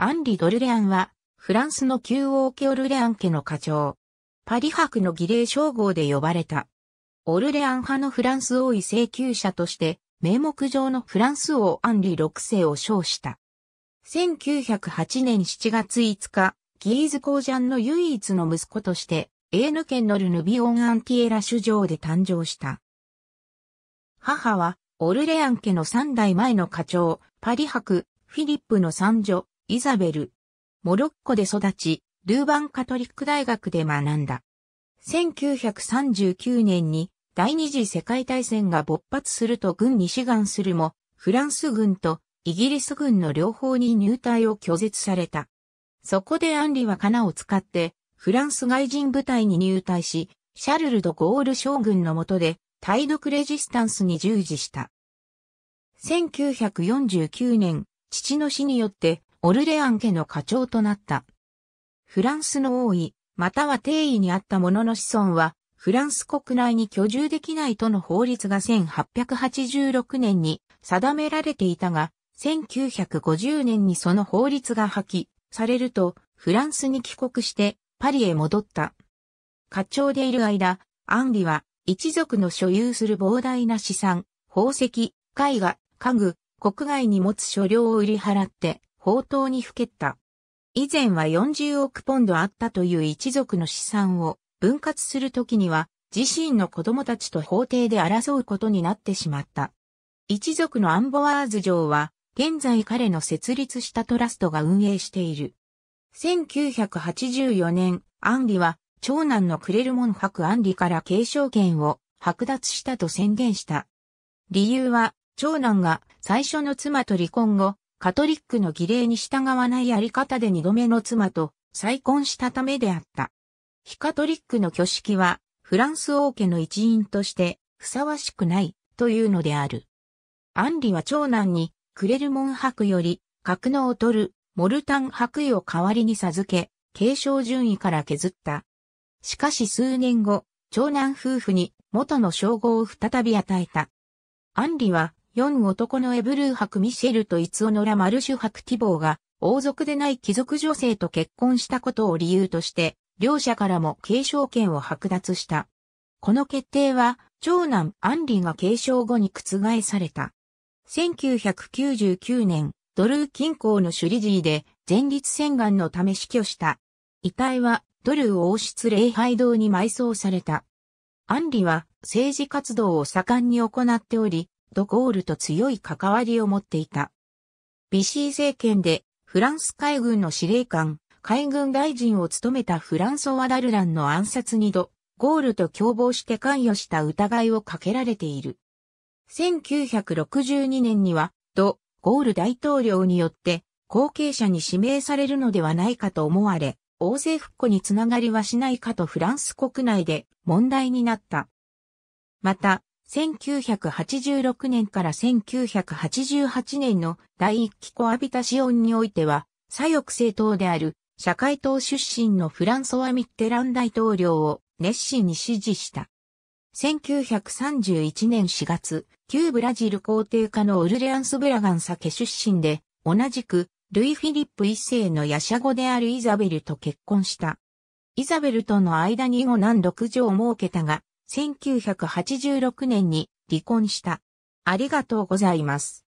アンリ・ドルレアンは、フランスの旧王家オルレアン家の家長。パリ博の儀礼称号で呼ばれた。オルレアン派のフランス王位請求者として、名目上のフランス王アンリ6世を称した。1908年7月5日、ギーズ・コージャンの唯一の息子として、エーヌ県のルヌビオン・アンティエラ主城で誕生した。母は、オルレアン家の3代前の課長、パリ博、フィリップの三女、イザベル。モロッコで育ち、ルーバンカトリック大学で学んだ。1939年に第二次世界大戦が勃発すると軍に志願するも、フランス軍とイギリス軍の両方に入隊を拒絶された。そこでアンリはカナを使って、フランス外人部隊に入隊し、シャルル・ド・ゴール将軍の下で、対独レジスタンスに従事した。1949年、父の死によって、オルレアン家の家長となった。フランスの王位、または定位にあった者の子孫は、フランス国内に居住できないとの法律が1886年に定められていたが、1950年にその法律が破棄されると、フランスに帰国してパリへ戻った。課長でいる間、アンリは一族の所有する膨大な資産、宝石、絵画、家具、国外に持つ所領を売り払って、宝刀にふけった。以前は40億ポンドあったという一族の資産を分割するときには自身の子供たちと法廷で争うことになってしまった。一族のアンボワーズ城は現在彼の設立したトラストが運営している。1984年、アンリは長男のクレルモン博アンリから継承権を剥奪したと宣言した。理由は長男が最初の妻と離婚後、カトリックの儀礼に従わないあり方で二度目の妻と再婚したためであった。非カトリックの挙式は、フランス王家の一員としてふさわしくないというのである。アンリは長男にクレルモン伯より格納を取るモルタン伯位を代わりに授け、継承順位から削った。しかし数年後、長男夫婦に元の称号を再び与えた。アンリは4男のエブルー伯ミシェルとイツオノラ・マルシュ伯ティボーが、王族でない貴族女性と結婚したことを理由として、両者からも継承権を剥奪した。この決定は、長男アンリが継承後に覆された。1999年、ドルー近郊のシュリジーで前立腺がんのため死去した。遺体はドルー王室礼拝堂に埋葬された。アンリは政治活動を盛んに行っており、ド・ゴールと強い関わりを持っていた。ビシー政権でフランス海軍の司令官、海軍大臣を務めたフランソワ・ダルランの暗殺にド・ゴールと共謀して関与した疑いをかけられている。1962年にはド・ゴール大統領によって後継者に指名されるのではないかと思われ、王政復古につながりはしないかとフランス国内で問題になった。また、1986年から1988年の第一期コアビタシオンにおいては、左翼政党である社会党出身のフランソワ・ミッテラン大統領を熱心に支持した。1931年4月、旧ブラジル皇帝家のオルレアンス・ブラガンサ出身で、同じく、ルイ・フィリップ一世のヤシャ語であるイザベルと結婚した。イザベルとの間に後難6女を設けたが、1986年に離婚した。ありがとうございます。